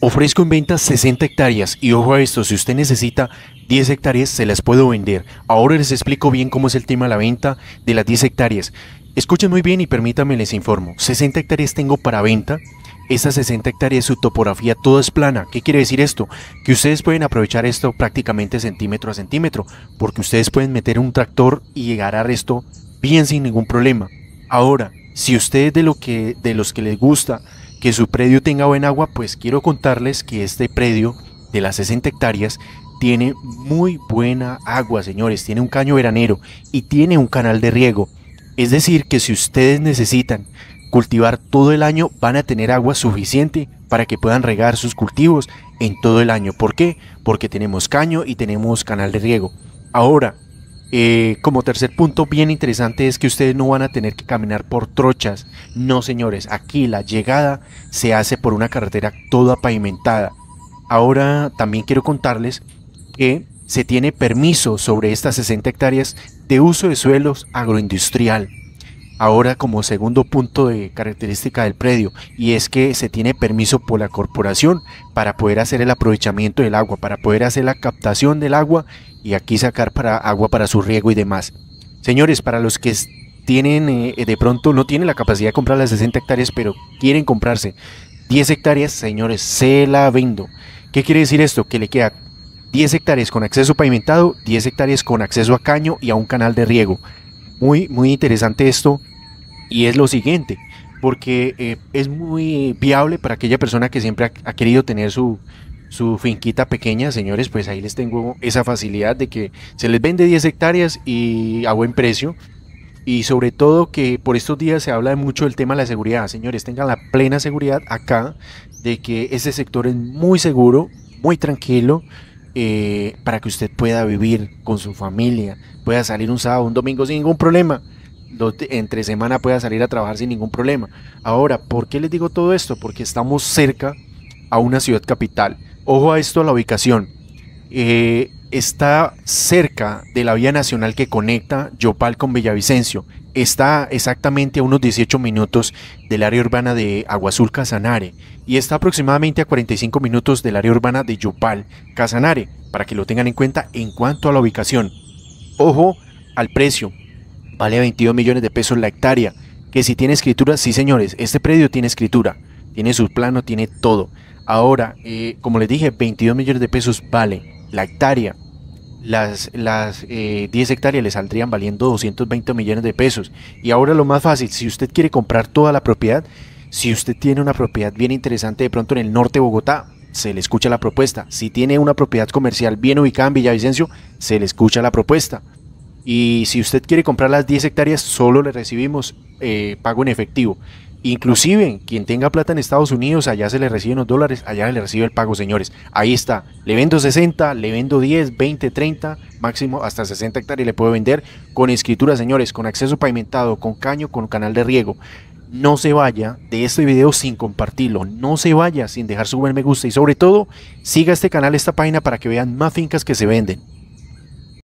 Ofrezco en venta 60 hectáreas y ojo a esto, si usted necesita 10 hectáreas se las puedo vender. Ahora les explico bien cómo es el tema de la venta de las 10 hectáreas. Escuchen muy bien y permítanme les informo. 60 hectáreas tengo para venta. esas 60 hectáreas, su topografía toda es plana. ¿Qué quiere decir esto? Que ustedes pueden aprovechar esto prácticamente centímetro a centímetro, porque ustedes pueden meter un tractor y llegar a esto bien sin ningún problema. Ahora, si ustedes de, lo que, de los que les gusta que su predio tenga buen agua, pues quiero contarles que este predio de las 60 hectáreas tiene muy buena agua, señores. Tiene un caño veranero y tiene un canal de riego. Es decir, que si ustedes necesitan cultivar todo el año, van a tener agua suficiente para que puedan regar sus cultivos en todo el año. ¿Por qué? Porque tenemos caño y tenemos canal de riego. Ahora, eh, como tercer punto bien interesante es que ustedes no van a tener que caminar por trochas. No, señores, aquí la llegada se hace por una carretera toda pavimentada. Ahora también quiero contarles que se tiene permiso sobre estas 60 hectáreas de uso de suelos agroindustrial ahora como segundo punto de característica del predio y es que se tiene permiso por la corporación para poder hacer el aprovechamiento del agua, para poder hacer la captación del agua y aquí sacar para agua para su riego y demás. Señores, para los que tienen eh, de pronto no tienen la capacidad de comprar las 60 hectáreas, pero quieren comprarse 10 hectáreas, señores, se la vendo. ¿Qué quiere decir esto? Que le queda 10 hectáreas con acceso pavimentado, 10 hectáreas con acceso a caño y a un canal de riego. Muy, muy interesante esto y es lo siguiente, porque eh, es muy viable para aquella persona que siempre ha, querido tener su, su finquita pequeña, señores, pues ahí les tengo esa facilidad de que se les vende 10 hectáreas y a buen precio. Y sobre todo que por estos días se habla mucho del tema de la seguridad. Señores, tengan la plena seguridad acá de que ese sector es muy seguro, muy tranquilo, eh, para que usted pueda vivir con su familia, pueda salir un sábado, un domingo sin ningún problema entre semana pueda salir a trabajar sin ningún problema. Ahora, ¿por qué les digo todo esto? Porque estamos cerca a una ciudad capital. Ojo a esto, a la ubicación. Eh, está cerca de la vía nacional que conecta Yopal con Villavicencio. Está exactamente a unos 18 minutos del área urbana de Aguazul Casanare y está aproximadamente a 45 minutos del área urbana de Yopal Casanare, para que lo tengan en cuenta en cuanto a la ubicación. Ojo al precio, vale 22 millones de pesos la hectárea. Que si tiene escritura, sí señores, este predio tiene escritura, tiene su plano, tiene todo. Ahora, eh, como les dije, 22 millones de pesos vale la hectárea. Las, las 10 eh, hectáreas le saldrían valiendo 220 millones de pesos. Y ahora lo más fácil, si usted quiere comprar toda la propiedad, si usted tiene una propiedad bien interesante de pronto en el norte de Bogotá, se le escucha la propuesta. Si tiene una propiedad comercial bien ubicada en Villavicencio, se le escucha la propuesta. Y si usted quiere comprar las 10 hectáreas, solo le recibimos eh, pago en efectivo. Inclusive, quien tenga plata en Estados Unidos, allá se le reciben los dólares, allá se le recibe el pago, señores. Ahí está. Le vendo 60, le vendo 10, 20, 30, máximo hasta 60 hectáreas le puedo vender con escritura, señores, con acceso pavimentado, con caño, con canal de riego. No se vaya de este video sin compartirlo, no se vaya sin dejar su buen me gusta y sobre todo siga este canal, esta página para que vean más fincas que se venden.